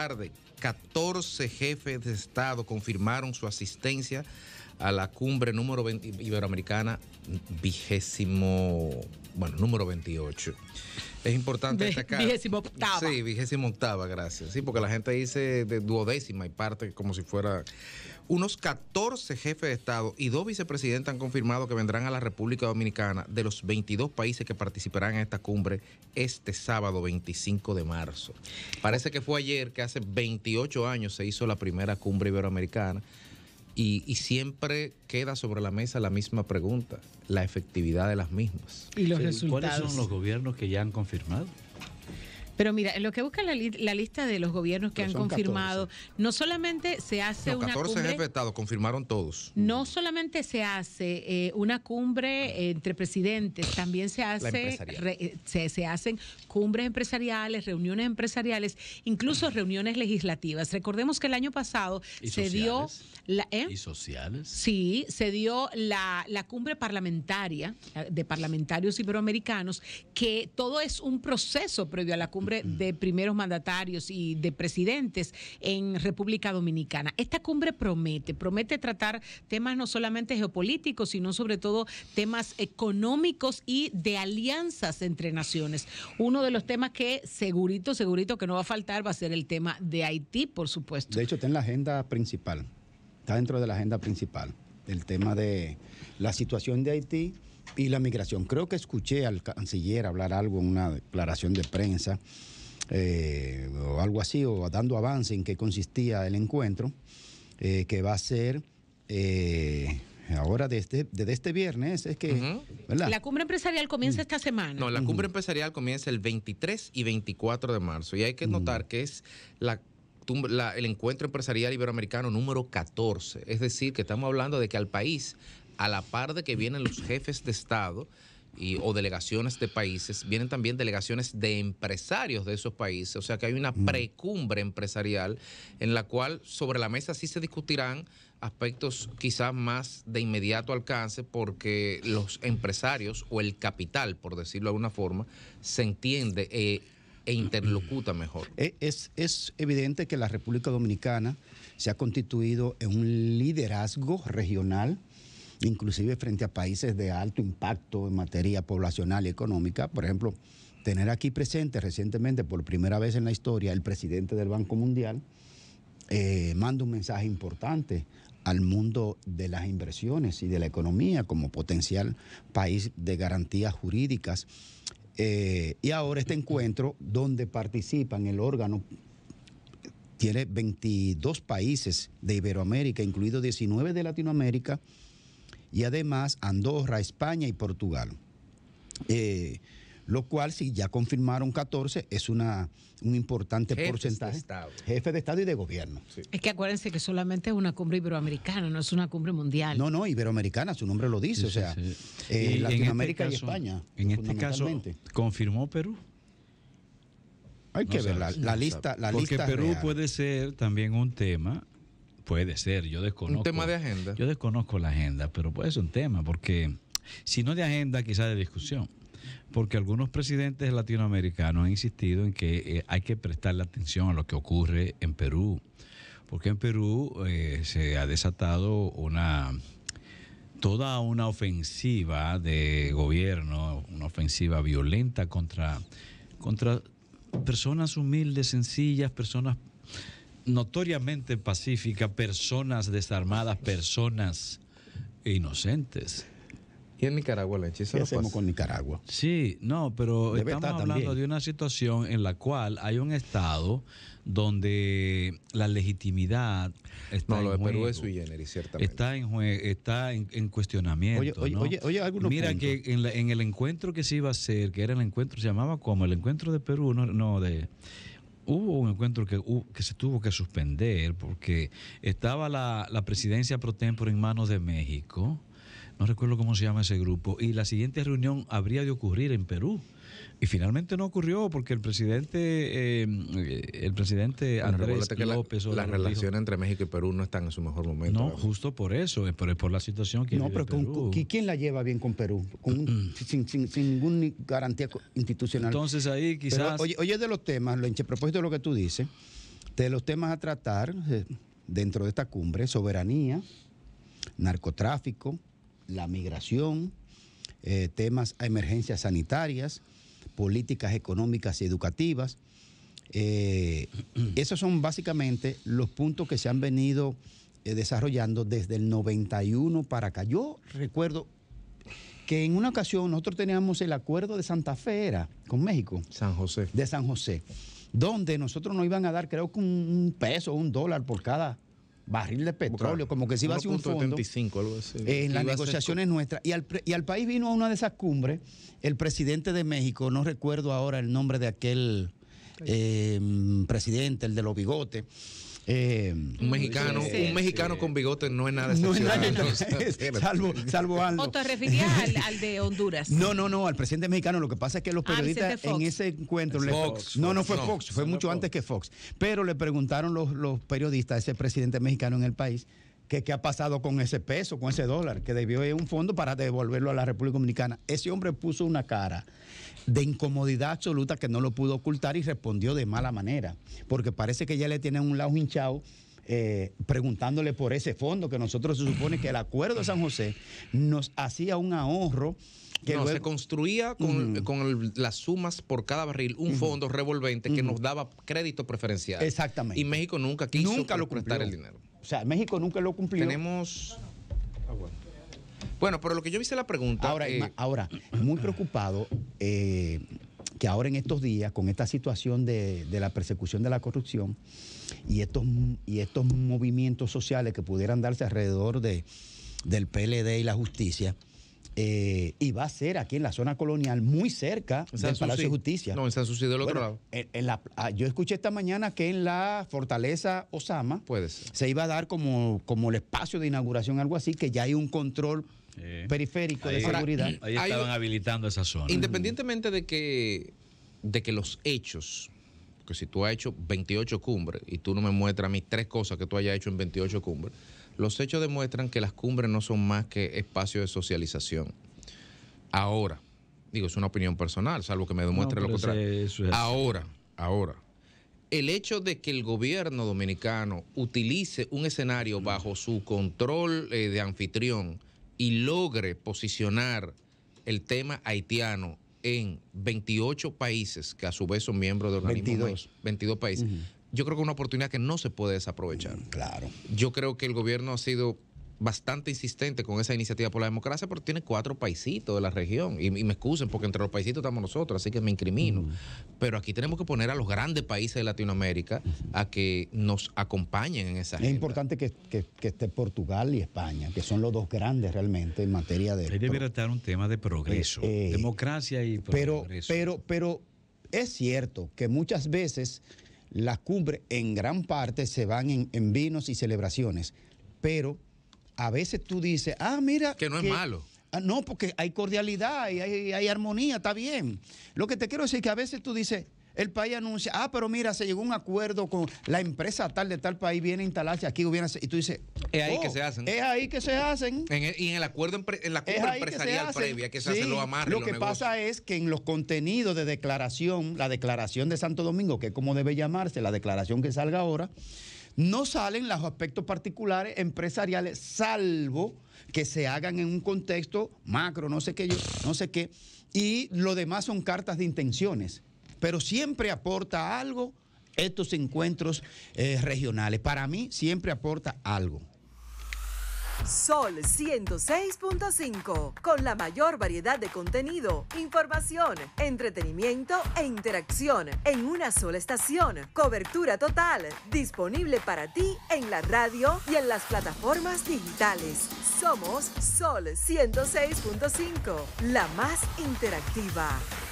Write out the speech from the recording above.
tarde, 14 jefes de Estado confirmaron su asistencia a la cumbre número 20, iberoamericana vigésimo, bueno, número 28. Es importante destacar. Vigésimo Sí, vigésimo octava, gracias. Sí, porque la gente dice de duodécima y parte como si fuera. Unos 14 jefes de Estado y dos vicepresidentes han confirmado que vendrán a la República Dominicana de los 22 países que participarán en esta cumbre este sábado 25 de marzo. Parece que fue ayer que hace 28 años se hizo la primera cumbre iberoamericana. Y, siempre queda sobre la mesa la misma pregunta, la efectividad de las mismas. ¿Y los resultados? ¿Cuáles son los gobiernos que ya han confirmado? Pero mira, en lo que busca la, lista de los gobiernos que han confirmado, no solamente se hace 14 una cumbre... jefes de Estado, confirmaron todos. No solamente se hace eh, una cumbre eh, entre presidentes, también se, hace, eh, se, hacen cumbres empresariales, reuniones empresariales, incluso reuniones legislativas. Recordemos que el año pasado se dio... La, ¿Y sociales? Sí, se dio la, la cumbre parlamentaria de parlamentarios iberoamericanos, que todo es un proceso previo a la cumbre Mm. de primeros mandatarios y de presidentes en República Dominicana. Esta cumbre promete, promete tratar temas no solamente geopolíticos, sino sobre todo temas económicos y de alianzas entre naciones. Uno de los temas que segurito, segurito que no va a faltar va a ser el tema de Haití, por supuesto. De hecho, está en la agenda principal, está dentro de la agenda principal, el tema de la situación de Haití y la migración. Creo que escuché al canciller hablar algo en una declaración de prensa eh, o algo así, o dando avance en qué consistía el encuentro, eh, que va a ser eh, ahora desde, este, este viernes. Es que, La cumbre empresarial comienza esta semana. No, la cumbre empresarial comienza el 23 y 24 de marzo. Y hay que notar que es la la, el encuentro empresarial iberoamericano número 14. Es decir, que estamos hablando de que al país a la par de que vienen los jefes de Estado o delegaciones de países, vienen también delegaciones de empresarios de esos países, o sea que hay una mm. precumbre empresarial en la cual sobre la mesa sí se discutirán aspectos quizás más de inmediato alcance porque los empresarios o el capital, por decirlo de alguna forma, se entiende eh, e interlocuta mejor. E, es, es evidente que la República Dominicana se ha constituido en un liderazgo regional inclusive frente a países de alto impacto en materia poblacional y económica. Por ejemplo, tener aquí presente recientemente, por primera vez en la historia, el presidente del Banco Mundial eh, manda un mensaje importante al mundo de las inversiones y de la economía como potencial país de garantías jurídicas. Eh, y ahora este encuentro donde participan el órgano tiene 22 países de Iberoamérica, incluido 19 de Latinoamérica, y además Andorra, España y Portugal. Eh, lo cual, si ya confirmaron 14, es una, un importante Jefes porcentaje. De Estado. Jefe de Estado y de gobierno. Es que acuérdense que solamente es una cumbre iberoamericana, no es una cumbre mundial. No, no, iberoamericana, su nombre lo dice, o sea, eh, Latinoamérica este y España. En este caso, confirmó Perú. Hay que ver la, lista, la Porque Perú puede ser también un tema Puede ser, yo desconozco. Un tema de agenda. Yo desconozco la agenda, pero puede ser un tema, porque si no de agenda, quizás de discusión. Porque algunos presidentes latinoamericanos han insistido en que eh, hay que prestarle atención a lo que ocurre en Perú. Porque en Perú eh, se ha desatado una toda una ofensiva de gobierno, una ofensiva violenta contra, contra personas humildes, sencillas, personas notoriamente pacífica, personas desarmadas, personas inocentes. ¿Y en Nicaragua, la ¿Qué hacemos con Nicaragua? Sí, no, pero estamos hablando de una situación en la cual hay un Estado donde la legitimidad está en Está en, cuestionamiento. Oye, algunos Mira que en, el encuentro que se iba a hacer, que era el encuentro, se llamaba como el encuentro de Perú, no de hubo un encuentro que, se tuvo que suspender porque estaba la, la presidencia pro tempore en manos de México, no recuerdo cómo se llama ese grupo, y la siguiente reunión habría de ocurrir en Perú. Y finalmente no ocurrió porque el presidente, eh, el presidente Andrés López la, relación entre México y Perú no están en su mejor momento. No, justo por eso, es por, por la situación que No, pero ¿quién la lleva bien con Perú? sin, sin, ninguna garantía institucional. Entonces ahí quizás... oye, de los temas, lo, a propósito de lo que tú dices, de los temas a tratar eh, dentro de esta cumbre, soberanía, narcotráfico, la migración, eh, temas a emergencias sanitarias, políticas económicas y educativas. Eh, esos son básicamente los puntos que se han venido eh, desarrollando desde el 91 para acá. Yo recuerdo que en una ocasión nosotros teníamos el acuerdo de Santa Fe, era con México. San José. De San José, donde nosotros nos iban a dar creo que un peso, un dólar por cada barril de petróleo, como que si iba a ser un fondo algo así. en las negociaciones nuestras. Y al, país vino a una de esas cumbres el presidente de México, no recuerdo ahora el nombre de aquel eh, presidente, el de los bigotes eh, un mexicano, un mexicano con bigote no es nada excepcional. salvo, ¿O te referías al, de Honduras? No, no, no, al presidente mexicano. Lo que pasa es que los ah, periodistas en ese encuentro. no, no fue Fox, fue mucho antes que Fox. Pero le preguntaron los, periodistas a ese presidente mexicano en el país qué ha pasado con ese peso, con ese dólar, que debió un fondo para devolverlo a la República Dominicana. Ese hombre puso una cara de incomodidad absoluta que no lo pudo ocultar y respondió de mala manera, porque parece que ya le tienen un lado hinchado. Eh, preguntándole por ese fondo que nosotros se supone que el acuerdo de San José nos hacía un ahorro que se construía con, las sumas por cada barril un fondo revolvente que nos daba crédito preferencial. Exactamente. Y México nunca quiso nunca lo prestar el dinero. O sea, México nunca lo cumplió. Tenemos. Ah, bueno, pero lo que yo hice la pregunta. Ahora, eh, ahora muy preocupado eh, que ahora en estos días, con esta situación de, la persecución de la corrupción y estos, y estos movimientos sociales que pudieran darse alrededor de, del PLD y la justicia, eh, y va a ser aquí en la zona colonial, muy cerca del Palacio de Justicia. No, en San Susi del otro lado. yo escuché esta mañana que en la fortaleza Osama se iba a dar como, como el espacio de inauguración, algo así, que ya hay un control periférico de seguridad. ahí estaban habilitando esa zona. Independientemente de que, de que los hechos, que si tú has hecho 28 cumbres y tú no me muestras mis tres cosas que tú hayas hecho en 28 cumbres, los hechos demuestran que las cumbres no son más que espacios de socialización. Ahora, digo, es una opinión personal, salvo que me demuestre lo contrario. ahora, ahora, el hecho de que el gobierno dominicano utilice un escenario bajo su control eh, de anfitrión y logre posicionar el tema haitiano en 28 países, que a su vez son miembros de organismos 22, 22 países, yo creo que es una oportunidad que no se puede desaprovechar. Mm, claro. Yo creo que el gobierno ha sido bastante insistente con esa iniciativa por la democracia, porque tiene cuatro paisitos de la región. Y, me excusen, porque entre los paisitos estamos nosotros, así que me incrimino. Mm. Pero aquí tenemos que poner a los grandes países de Latinoamérica a que nos acompañen en esa. Es importante que, que, esté Portugal y España, que son los dos grandes realmente en materia de. Ahí debería estar un tema de progreso, eh, eh, democracia y progreso. Pero, pero, pero es cierto que muchas veces las cumbres en gran parte se van en, vinos y celebraciones, pero a veces tú dices, ah, mira. Que no es malo. Ah, no, porque hay cordialidad y hay, hay, armonía, está bien. Lo que te quiero decir es que a veces tú dices, el país anuncia, ah, pero mira, se llegó un acuerdo con la empresa tal de tal país, viene a instalarse aquí gobierna Y tú dices... Es ahí que oh, se hacen. Es ahí que se hacen. y en el acuerdo, en la empresarial previa que se hace hacen los Lo que pasa es que en los contenidos de declaración, la declaración de Santo Domingo, que es como debe llamarse, la declaración que salga ahora, no salen los aspectos particulares empresariales, salvo que se hagan en un contexto macro, no sé qué yo, no sé qué. Y lo demás son cartas de intenciones pero siempre aporta algo estos encuentros eh, regionales. Para mí siempre aporta algo. Sol 106.5, con la mayor variedad de contenido, información, entretenimiento e interacción en una sola estación. Cobertura total, disponible para ti en la radio y en las plataformas digitales. Somos Sol 106.5, la más interactiva.